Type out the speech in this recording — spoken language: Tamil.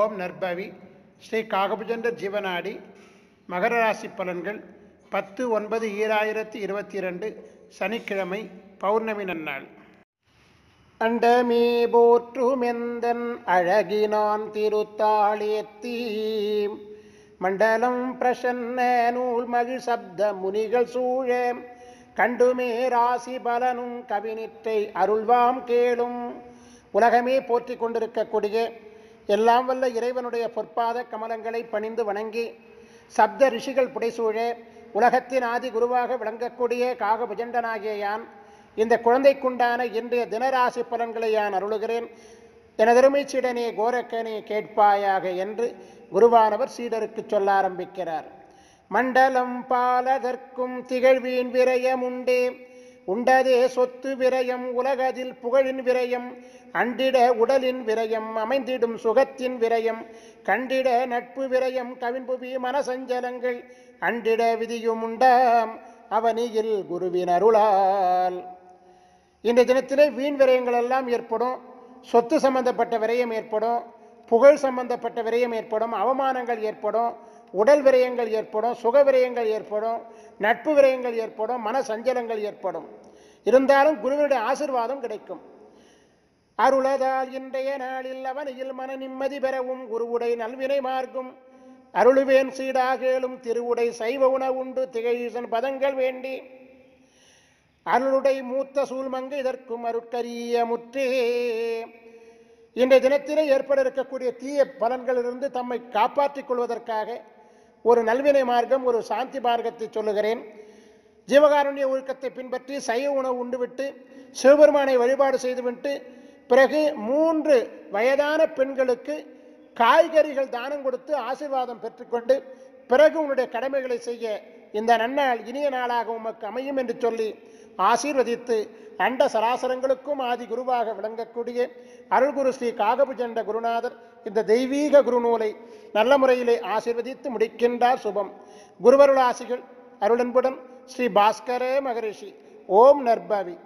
ஓம் நற்பவி ஸ்ரீ காகபுஜண்ட ஜீவனாடி மகர ராசி பலன்கள் பத்து ஒன்பது ஈராயிரத்தி இருபத்தி இரண்டு சனிக்கிழமை பௌர்ணமி நன்னாள் அண்டமே போற்றுமெந்தன் அழகினான் திருத்தாளியத்தி மண்டலம் பிரசன்ன நூல் மகிழ் சப்த முனிகள் சூழ கண்டுமே ராசி பலனும் கவினிற்றை அருள்வாம் கேளும் உலகமே போற்றி கொண்டிருக்கக்கூடிய எல்லாம் வல்ல இறைவனுடைய பொற்பாத கமலங்களை பணிந்து வணங்கி சப்த ரிஷிகள் புடைசூழே உலகத்தின் ஆதி குருவாக விளங்கக்கூடிய காகபுஜண்டனாகிய யான் இந்த குழந்தைக்குண்டான இன்றைய தினராசி பலன்களை யான் அருளுகிறேன் எனதருமை சீடனே கோரக்கனே கேட்பாயாக என்று குருவானவர் சீடருக்கு சொல்ல ஆரம்பிக்கிறார் மண்டலம் பாலதற்கும் திகழ்வீன் விரயமுண்டே உண்டதே சொத்து விரயம் உலகதில் புகழின் விரயம் அண்டிட உடலின் விரயம் அமைந்திடும் சுகத்தின் விரயம் கண்டிட நட்பு விரயம் கவின்புவி மனசஞ்சலங்கள் அண்டிட விதியும் உண்டாம் அவனியில் குருவின் அருளால் இந்த தினத்திலே வீண் விரயங்கள் எல்லாம் ஏற்படும் சொத்து சம்பந்தப்பட்ட விரயம் ஏற்படும் புகழ் சம்பந்தப்பட்ட விரயம் ஏற்படும் அவமானங்கள் ஏற்படும் உடல் விரயங்கள் ஏற்படும் சுக விரயங்கள் ஏற்படும் நட்பு விரயங்கள் ஏற்படும் மன சஞ்சலங்கள் ஏற்படும் இருந்தாலும் குருவினுடைய ஆசிர்வாதம் கிடைக்கும் அருளதால் இன்றைய நாளில் அவனையில் மன நிம்மதி பெறவும் குருவுடை நல்வினை மார்க்கும் அருளுவேன் சீடாகேளும் திருவுடை சைவ உணவுண்டு திகைசன் பதங்கள் வேண்டி அருளுடை மூத்த சூழ்மங்கு இதற்கும் அருட்கரிய முற்றே இன்றைய தினத்திலே ஏற்பட இருக்கக்கூடிய தீய பலன்களிலிருந்து தம்மை காப்பாற்றிக் கொள்வதற்காக ஒரு நல்வினை மார்க்கம் ஒரு சாந்தி மார்க்கத்தை சொல்லுகிறேன் ஜீவகாருண்ய ஒழுக்கத்தை பின்பற்றி சைவ உணவு உண்டுவிட்டு சிவபெருமானை வழிபாடு செய்துவிட்டு பிறகு மூன்று வயதான பெண்களுக்கு காய்கறிகள் தானம் கொடுத்து ஆசீர்வாதம் பெற்றுக்கொண்டு பிறகு உன்னுடைய கடமைகளை செய்ய இந்த நன்னாள் இனிய நாளாக உமக்கு அமையும் என்று சொல்லி ஆசீர்வதித்து அண்ட சராசரங்களுக்கும் ஆதி குருவாக விளங்கக்கூடிய அருள்குரு ஸ்ரீ காகபுஜண்ட குருநாதர் இந்த தெய்வீக குருநூலை நல்ல முறையிலே ஆசீர்வதித்து முடிக்கின்றார் சுபம் குருவருளாசிகள் அருளன்புடன் ஸ்ரீ பாஸ்கரே மகரிஷி ஓம் நர்பாவி